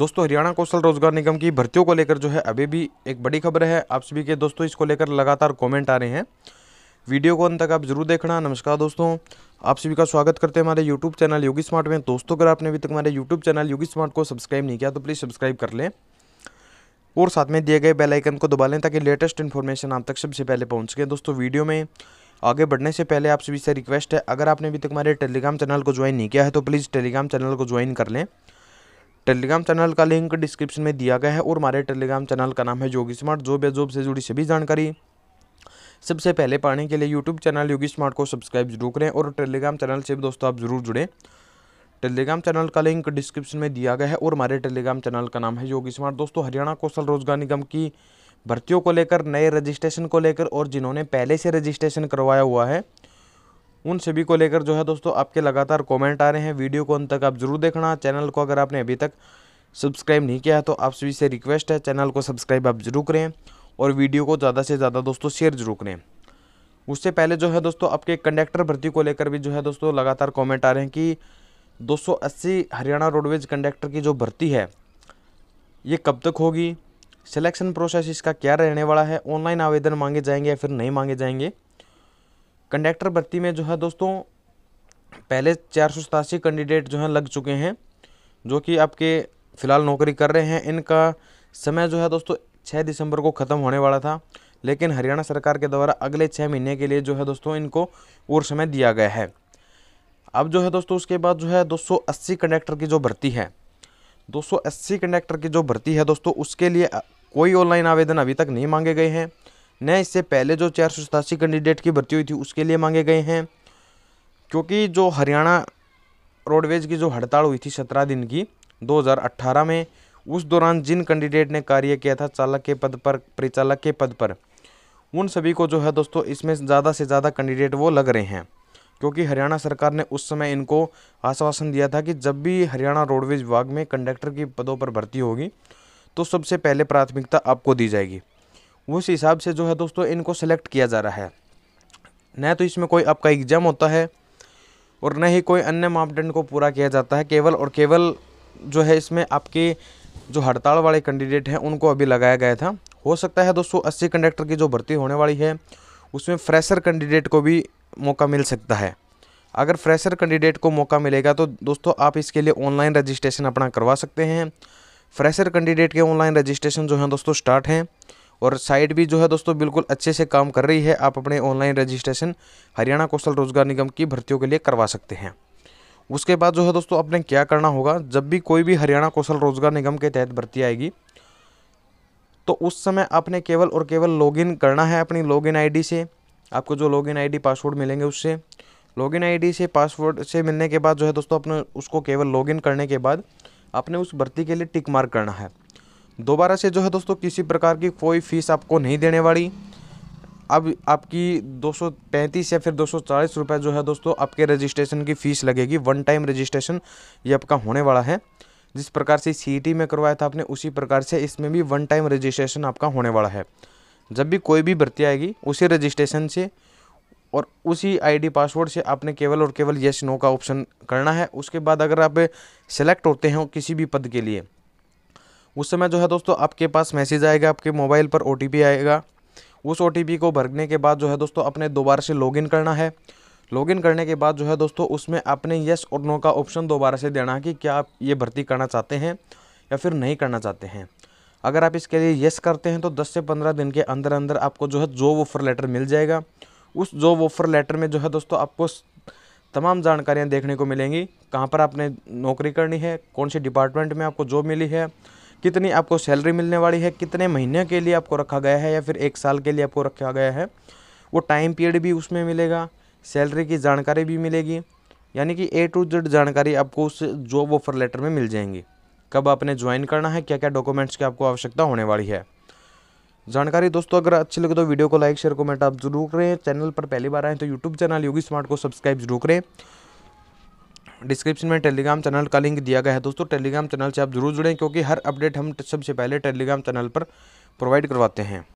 दोस्तों हरियाणा कौशल रोजगार निगम की भर्तियों को लेकर जो है अभी भी एक बड़ी खबर है आप सभी के दोस्तों इसको लेकर लगातार कमेंट आ रहे हैं वीडियो को अंत तक आप जरूर देखना नमस्कार दोस्तों आप सभी का स्वागत करते हैं हमारे यूट्यूब चैनल योगी स्मार्ट में दोस्तों अगर आपने अभी तक हमारे यूट्यूब चैनल योगी स्मार्ट को सब्सक्राइब नहीं किया तो प्लीज़ सब्सक्राइब कर लें और साथ में दिए गए बेलाइकन को दबा लें ताकि लेटेस्ट इन्फॉर्मेशन आप तक सबसे पहले पहुँच सके दोस्तों वीडियो में आगे बढ़ने से पहले आप सभी से रिक्वेस्ट है अगर आपने अभी तक हमारे टेलीग्राम चैनल को ज्वाइन नहीं किया है तो प्लीज़ टेलीग्राम चैनल को ज्वाइन कर लें टेलीग्राम चैनल का लिंक डिस्क्रिप्शन में दिया गया है और हमारे टेलीग्राम चैनल का नाम है योगी स्मार्ट जॉब या जॉब से जुड़ी सभी जानकारी सबसे पहले पाने के लिए यूट्यूब चैनल योगी स्मार्ट को सब्सक्राइब जरूर करें और टेलीग्राम चैनल से भी दोस्तों आप जरूर जुड़ें टेलीग्राम चैनल का लिंक डिस्क्रिप्शन में दिया गया है और हमारे टेलीग्राम चैनल का नाम है योगी स्मार्ट दोस्तों हरियाणा कौशल रोजगार निगम की भर्तियों को लेकर नए रजिस्ट्रेशन को लेकर और जिन्होंने पहले से रजिस्ट्रेशन करवाया हुआ है उन सभी को लेकर जो है दोस्तों आपके लगातार कमेंट आ रहे हैं वीडियो को अंत तक आप जरूर देखना चैनल को अगर आपने अभी तक सब्सक्राइब नहीं किया है तो आप सभी से रिक्वेस्ट है चैनल को सब्सक्राइब आप जरूर करें और वीडियो को ज़्यादा से ज़्यादा दोस्तों शेयर जरूर करें उससे पहले जो है दोस्तों आपके कंडक्टर भर्ती को लेकर भी जो है दोस्तों लगातार कॉमेंट आ रहे हैं कि दो हरियाणा रोडवेज कंडक्टर की जो भर्ती है ये कब तक होगी सिलेक्शन प्रोसेस इसका क्या रहने वाला है ऑनलाइन आवेदन मांगे जाएंगे या फिर नहीं मांगे जाएंगे कंडक्टर भर्ती में जो है दोस्तों पहले चार सौ कैंडिडेट जो हैं लग चुके हैं जो कि आपके फ़िलहाल नौकरी कर रहे हैं इनका समय जो है दोस्तों छः दिसंबर को ख़त्म होने वाला था लेकिन हरियाणा सरकार के द्वारा अगले छः महीने के लिए जो है दोस्तों इनको और समय दिया गया है अब जो है दोस्तों उसके बाद जो है 280 कंडक्टर की जो भर्ती है 280 कंडक्टर की जो भर्ती है दोस्तों उसके लिए कोई ऑनलाइन आवेदन अभी तक नहीं मांगे गए हैं न इससे पहले जो चार सौ सतासी कैंडिडेट की भर्ती हुई थी उसके लिए मांगे गए हैं क्योंकि जो हरियाणा रोडवेज की जो हड़ताल हुई थी सत्रह दिन की 2018 में उस दौरान जिन कैंडिडेट ने कार्य किया था चालक के पद पर परिचालक के पद पर उन सभी को जो है दोस्तों इसमें ज़्यादा से ज़्यादा कैंडिडेट वो लग रहे हैं क्योंकि हरियाणा सरकार ने उस समय इनको आश्वासन दिया था कि जब भी हरियाणा रोडवेज विभाग में कंडक्टर की पदों पर भर्ती होगी तो सबसे पहले प्राथमिकता आपको दी जाएगी उस हिसाब से जो है दोस्तों इनको सेलेक्ट किया जा रहा है न तो इसमें कोई आपका एग्जाम होता है और न ही कोई अन्य मापदंड को पूरा किया जाता है केवल और केवल जो है इसमें आपके जो हड़ताल वाले कैंडिडेट हैं उनको अभी लगाया गया था हो सकता है दोस्तों अस्सी कंडक्टर की जो भर्ती होने वाली है उसमें फ्रेशर कैंडिडेट को भी मौका मिल सकता है अगर फ्रेशर कैंडिडेट को मौका मिलेगा तो दोस्तों आप इसके लिए ऑनलाइन रजिस्ट्रेशन अपना करवा सकते हैं फ्रेशर कैंडिडेट के ऑनलाइन रजिस्ट्रेशन जो हैं दोस्तों स्टार्ट हैं और साइट भी जो है दोस्तों बिल्कुल अच्छे से काम कर रही है आप अपने ऑनलाइन रजिस्ट्रेशन हरियाणा कौशल रोजगार निगम की भर्तियों के लिए करवा सकते हैं उसके बाद जो है दोस्तों आपने क्या करना होगा जब भी कोई भी हरियाणा कौशल रोजगार निगम के तहत भर्ती आएगी तो उस समय आपने केवल और केवल लॉगिन करना है अपनी लॉगिन आईडी से आपको जो लॉगिन आईडी पासवर्ड मिलेंगे उससे लॉगिन आईडी से पासवर्ड से मिलने के बाद जो है दोस्तों अपने उसको केवल लॉगिन करने के बाद आपने उस भर्ती के लिए टिक मार्क करना है दोबारा से जो है दोस्तों किसी प्रकार की कोई फीस आपको नहीं देने वाली अब आपकी 235 या फिर 240 रुपये जो है दोस्तों आपके रजिस्ट्रेशन की फ़ीस लगेगी वन टाइम रजिस्ट्रेशन ये आपका होने वाला है जिस प्रकार से सी e में करवाया था आपने उसी प्रकार से इसमें भी वन टाइम रजिस्ट्रेशन आपका होने वाला है जब भी कोई भी भर्ती आएगी उसी रजिस्ट्रेशन से और उसी आईडी पासवर्ड से आपने केवल और केवल यस नो का ऑप्शन करना है उसके बाद अगर आप सेलेक्ट होते हैं किसी भी पद के लिए उस समय जो है दोस्तों आपके पास मैसेज आएगा आपके मोबाइल पर ओ आएगा उस ओ को भरने के बाद जो है दोस्तों अपने दोबारा से लॉगिन करना है लॉगिन करने के बाद जो है दोस्तों उसमें आपने यस और नो का ऑप्शन दोबारा से देना है कि क्या आप ये भर्ती करना चाहते हैं या फिर नहीं करना चाहते हैं अगर आप इसके लिए यस करते हैं तो 10 से 15 दिन के अंदर अंदर आपको जो है जॉब ऑफर लेटर मिल जाएगा उस जॉब ऑफर लेटर में जो है दोस्तों आपको तमाम जानकारियाँ देखने को मिलेंगी कहाँ पर आपने नौकरी करनी है कौन से डिपार्टमेंट में आपको जॉब मिली है कितनी आपको सैलरी मिलने वाली है कितने महीने के लिए आपको रखा गया है या फिर एक साल के लिए आपको रखा गया है वो टाइम पीरियड भी उसमें मिलेगा सैलरी की जानकारी भी मिलेगी यानी कि ए टू जेड जानकारी आपको उस जॉब ऑफर लेटर में मिल जाएंगी कब आपने ज्वाइन करना है क्या क्या डॉक्यूमेंट्स की आपको आवश्यकता होने वाली है जानकारी दोस्तों अगर अच्छी लगे तो वीडियो को लाइक शेयर कमेंट आप जरूर करें चैनल पर पहली बार आए तो यूट्यूब चैनल योगी स्मार्ट को सब्सक्राइब जरूर करें डिस्क्रिप्शन में टेलीग्राम चैनल का लिंक दिया गया है दोस्तों टेलीग्राम चैनल से आप जरूर जुड़ें क्योंकि हर अपडेट हम सबसे पहले टेलीग्राम चैनल पर प्रोवाइड करवाते हैं